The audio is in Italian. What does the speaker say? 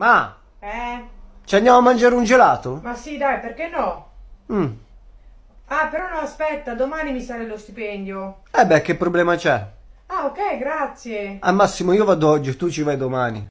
Ma? Eh? Ci andiamo a mangiare un gelato? Ma sì, dai, perché no? Mm. Ah, però no, aspetta, domani mi sale lo stipendio. Eh beh, che problema c'è? Ah, ok, grazie. Ah, Massimo, io vado oggi, tu ci vai domani.